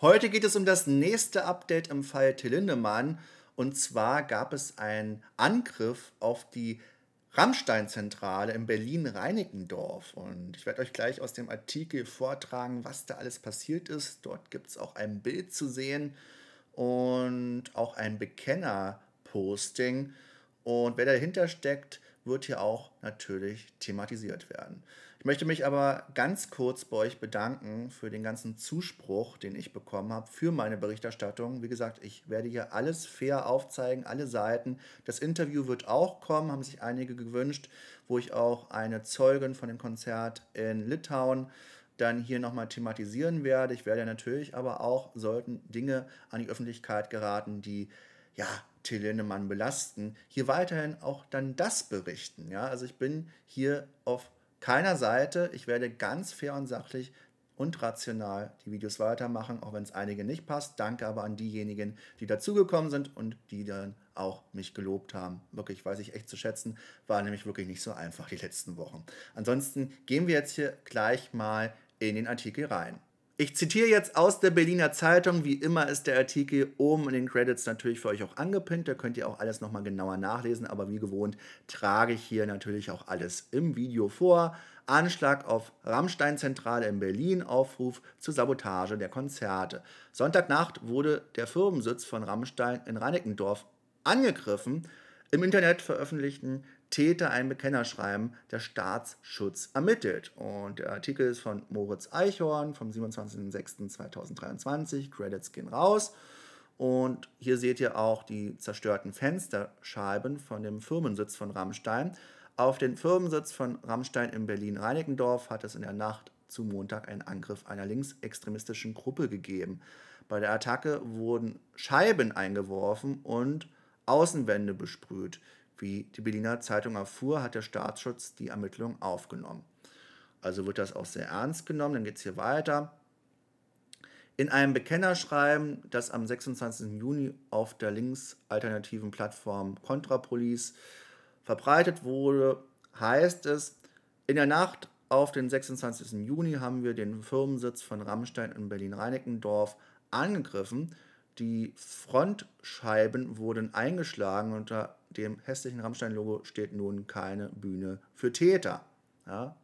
Heute geht es um das nächste Update im Fall Till Und zwar gab es einen Angriff auf die Rammstein-Zentrale in Berlin-Reinickendorf. Und ich werde euch gleich aus dem Artikel vortragen, was da alles passiert ist. Dort gibt es auch ein Bild zu sehen und auch ein Bekenner-Posting. Und wer dahinter steckt, wird hier auch natürlich thematisiert werden. Ich möchte mich aber ganz kurz bei euch bedanken für den ganzen Zuspruch, den ich bekommen habe für meine Berichterstattung. Wie gesagt, ich werde hier alles fair aufzeigen, alle Seiten. Das Interview wird auch kommen, haben sich einige gewünscht, wo ich auch eine Zeugin von dem Konzert in Litauen dann hier nochmal thematisieren werde. Ich werde natürlich aber auch, sollten Dinge an die Öffentlichkeit geraten, die ja, Till Lindemann belasten, hier weiterhin auch dann das berichten. Ja? Also ich bin hier auf keiner Seite, ich werde ganz fair und sachlich und rational die Videos weitermachen, auch wenn es einige nicht passt. Danke aber an diejenigen, die dazugekommen sind und die dann auch mich gelobt haben. Wirklich weiß ich echt zu schätzen, war nämlich wirklich nicht so einfach die letzten Wochen. Ansonsten gehen wir jetzt hier gleich mal in den Artikel rein. Ich zitiere jetzt aus der Berliner Zeitung. Wie immer ist der Artikel oben in den Credits natürlich für euch auch angepinnt. Da könnt ihr auch alles nochmal genauer nachlesen. Aber wie gewohnt trage ich hier natürlich auch alles im Video vor. Anschlag auf Rammstein-Zentrale in Berlin, Aufruf zur Sabotage der Konzerte. Sonntagnacht wurde der Firmensitz von Rammstein in Reinickendorf angegriffen. Im Internet veröffentlichten Täter ein Bekennerschreiben der Staatsschutz ermittelt. Und der Artikel ist von Moritz Eichhorn vom 27.06.2023. Credits gehen raus. Und hier seht ihr auch die zerstörten Fensterscheiben von dem Firmensitz von Rammstein. Auf den Firmensitz von Rammstein in Berlin-Reinickendorf hat es in der Nacht zu Montag einen Angriff einer linksextremistischen Gruppe gegeben. Bei der Attacke wurden Scheiben eingeworfen und Außenwände besprüht. Wie die Berliner Zeitung erfuhr, hat der Staatsschutz die Ermittlungen aufgenommen. Also wird das auch sehr ernst genommen. Dann geht es hier weiter. In einem Bekennerschreiben, das am 26. Juni auf der linksalternativen Plattform Contrapolis verbreitet wurde, heißt es, in der Nacht auf den 26. Juni haben wir den Firmensitz von Rammstein in Berlin-Reinickendorf angegriffen. Die Frontscheiben wurden eingeschlagen und der dem hässlichen Rammstein-Logo steht nun keine Bühne für Täter. Ja?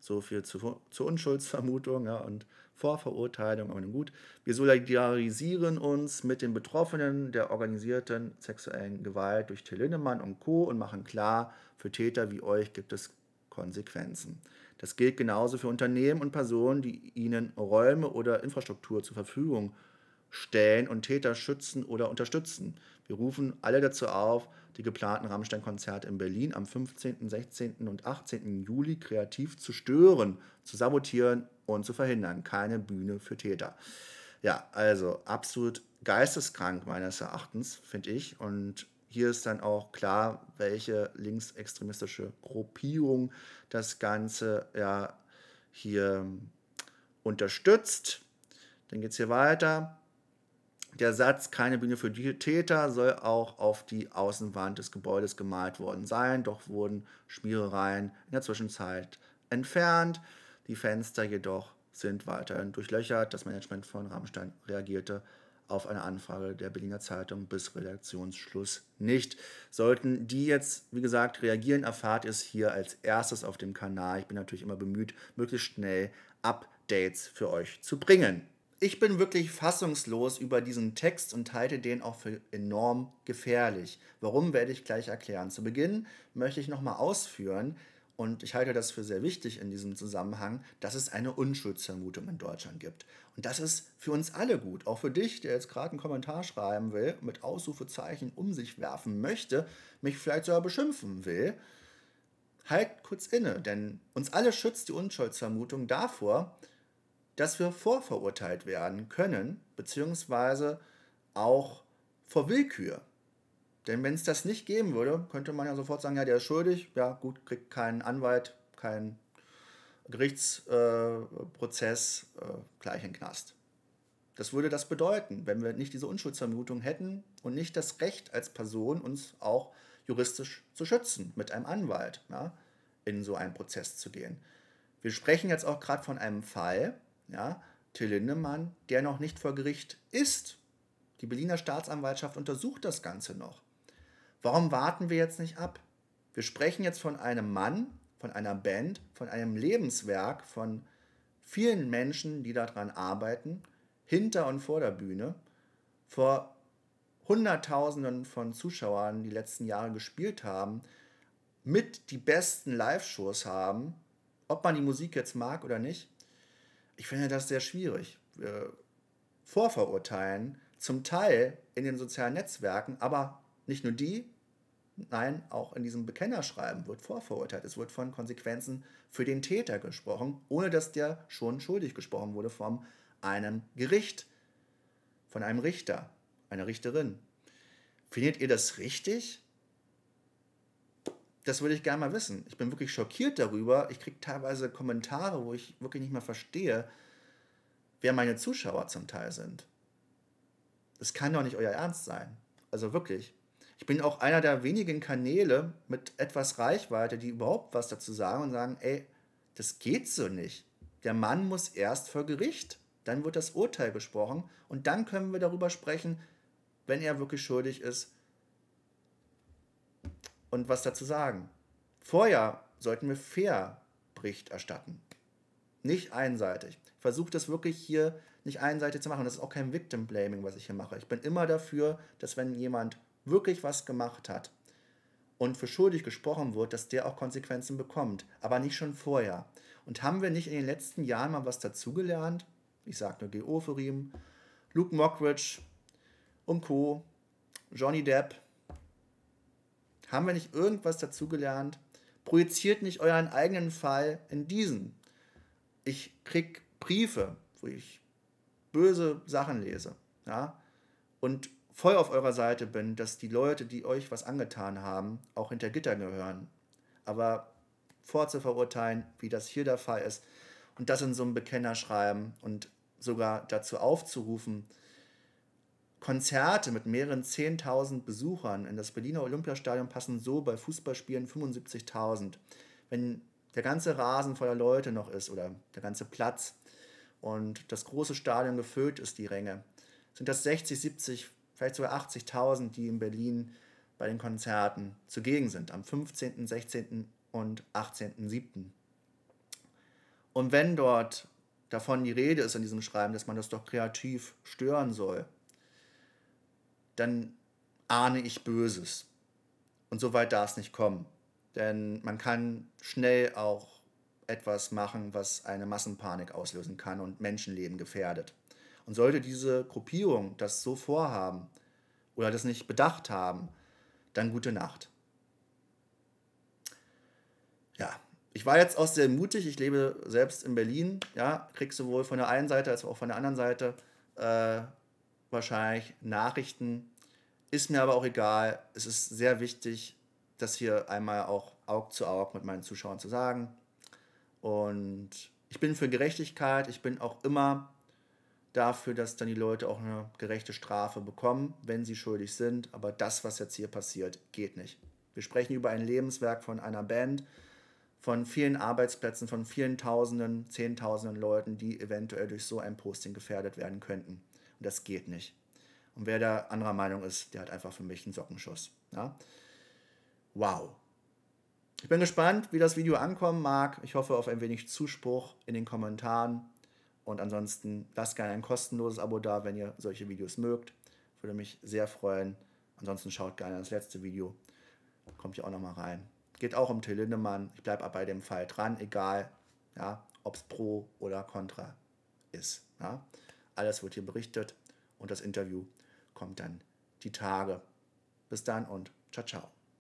So viel zu, zur Unschuldsvermutung ja, und Vorverurteilung. Aber nun gut, wir solidarisieren uns mit den Betroffenen der organisierten sexuellen Gewalt durch Till Lindemann und Co. und machen klar, für Täter wie euch gibt es Konsequenzen. Das gilt genauso für Unternehmen und Personen, die ihnen Räume oder Infrastruktur zur Verfügung stellen stellen und Täter schützen oder unterstützen. Wir rufen alle dazu auf, die geplanten Rammstein-Konzerte in Berlin am 15., 16. und 18. Juli kreativ zu stören, zu sabotieren und zu verhindern. Keine Bühne für Täter. Ja, also absolut geisteskrank meines Erachtens, finde ich. Und hier ist dann auch klar, welche linksextremistische Gruppierung das Ganze ja hier unterstützt. Dann geht es hier weiter. Der Satz keine Bühne für die Täter soll auch auf die Außenwand des Gebäudes gemalt worden sein, doch wurden Schmierereien in der Zwischenzeit entfernt. Die Fenster jedoch sind weiterhin durchlöchert. Das Management von Rammstein reagierte auf eine Anfrage der Berliner Zeitung bis Redaktionsschluss nicht. Sollten die jetzt, wie gesagt, reagieren, erfahrt ihr es hier als erstes auf dem Kanal. Ich bin natürlich immer bemüht, möglichst schnell Updates für euch zu bringen ich bin wirklich fassungslos über diesen Text und halte den auch für enorm gefährlich. Warum werde ich gleich erklären. Zu Beginn möchte ich nochmal ausführen, und ich halte das für sehr wichtig in diesem Zusammenhang, dass es eine Unschuldsvermutung in Deutschland gibt. Und das ist für uns alle gut, auch für dich, der jetzt gerade einen Kommentar schreiben will, mit Ausrufezeichen um sich werfen möchte, mich vielleicht sogar beschimpfen will. Halt kurz inne, denn uns alle schützt die Unschuldsvermutung davor, dass wir vorverurteilt werden können, beziehungsweise auch vor Willkür. Denn wenn es das nicht geben würde, könnte man ja sofort sagen, ja, der ist schuldig, ja gut, kriegt keinen Anwalt, keinen Gerichtsprozess, äh, äh, gleich in Knast. Das würde das bedeuten, wenn wir nicht diese Unschuldsvermutung hätten und nicht das Recht als Person, uns auch juristisch zu schützen, mit einem Anwalt ja, in so einen Prozess zu gehen. Wir sprechen jetzt auch gerade von einem Fall, ja? Till Lindemann, der noch nicht vor Gericht ist. Die Berliner Staatsanwaltschaft untersucht das Ganze noch. Warum warten wir jetzt nicht ab? Wir sprechen jetzt von einem Mann, von einer Band, von einem Lebenswerk, von vielen Menschen, die daran arbeiten, hinter und vor der Bühne, vor Hunderttausenden von Zuschauern, die letzten Jahre gespielt haben, mit die besten Live-Shows haben, ob man die Musik jetzt mag oder nicht ich finde das sehr schwierig. Wir vorverurteilen zum Teil in den sozialen Netzwerken, aber nicht nur die, nein, auch in diesem Bekennerschreiben wird vorverurteilt. Es wird von Konsequenzen für den Täter gesprochen, ohne dass der schon schuldig gesprochen wurde von einem Gericht, von einem Richter, einer Richterin. Findet ihr das richtig? das würde ich gerne mal wissen. Ich bin wirklich schockiert darüber. Ich kriege teilweise Kommentare, wo ich wirklich nicht mehr verstehe, wer meine Zuschauer zum Teil sind. Das kann doch nicht euer Ernst sein. Also wirklich. Ich bin auch einer der wenigen Kanäle mit etwas Reichweite, die überhaupt was dazu sagen und sagen, ey, das geht so nicht. Der Mann muss erst vor Gericht, dann wird das Urteil gesprochen und dann können wir darüber sprechen, wenn er wirklich schuldig ist und was dazu sagen. Vorher sollten wir fair Bericht erstatten. Nicht einseitig. Versucht das wirklich hier nicht einseitig zu machen. das ist auch kein Victim Blaming, was ich hier mache. Ich bin immer dafür, dass wenn jemand wirklich was gemacht hat und für schuldig gesprochen wird, dass der auch Konsequenzen bekommt. Aber nicht schon vorher. Und haben wir nicht in den letzten Jahren mal was dazugelernt? Ich sage nur G.O. für Luke Mockridge und Co., Johnny Depp, haben wir nicht irgendwas dazugelernt? Projiziert nicht euren eigenen Fall in diesen. Ich krieg Briefe, wo ich böse Sachen lese, ja, und voll auf eurer Seite bin, dass die Leute, die euch was angetan haben, auch hinter Gitter gehören. Aber vorzuverurteilen, wie das hier der Fall ist, und das in so einem Bekennerschreiben und sogar dazu aufzurufen, Konzerte mit mehreren 10.000 Besuchern in das Berliner Olympiastadion passen so bei Fußballspielen 75.000. Wenn der ganze Rasen voller Leute noch ist oder der ganze Platz und das große Stadion gefüllt ist, die Ränge, sind das 60, 70, vielleicht sogar 80.000, die in Berlin bei den Konzerten zugegen sind, am 15., 16. und 18.07. Und wenn dort davon die Rede ist in diesem Schreiben, dass man das doch kreativ stören soll, dann ahne ich Böses. Und so weit darf es nicht kommen. Denn man kann schnell auch etwas machen, was eine Massenpanik auslösen kann und Menschenleben gefährdet. Und sollte diese Gruppierung das so vorhaben oder das nicht bedacht haben, dann gute Nacht. Ja, ich war jetzt auch sehr mutig. Ich lebe selbst in Berlin. Ja, krieg sowohl von der einen Seite als auch von der anderen Seite äh, wahrscheinlich Nachrichten, ist mir aber auch egal. Es ist sehr wichtig, das hier einmal auch Aug zu Aug mit meinen Zuschauern zu sagen. Und ich bin für Gerechtigkeit. Ich bin auch immer dafür, dass dann die Leute auch eine gerechte Strafe bekommen, wenn sie schuldig sind. Aber das, was jetzt hier passiert, geht nicht. Wir sprechen über ein Lebenswerk von einer Band, von vielen Arbeitsplätzen, von vielen Tausenden, Zehntausenden Leuten, die eventuell durch so ein Posting gefährdet werden könnten. Und das geht nicht. Und wer da anderer Meinung ist, der hat einfach für mich einen Sockenschuss. Ja? Wow. Ich bin gespannt, wie das Video ankommen mag. Ich hoffe auf ein wenig Zuspruch in den Kommentaren. Und ansonsten lasst gerne ein kostenloses Abo da, wenn ihr solche Videos mögt. Würde mich sehr freuen. Ansonsten schaut gerne das letzte Video. Kommt ja auch nochmal rein. Geht auch um Till Lindemann. Ich bleibe bei dem Fall dran, egal ja, ob es pro oder contra ist. Ja. Alles wird hier berichtet und das Interview kommt dann die Tage. Bis dann und ciao, ciao.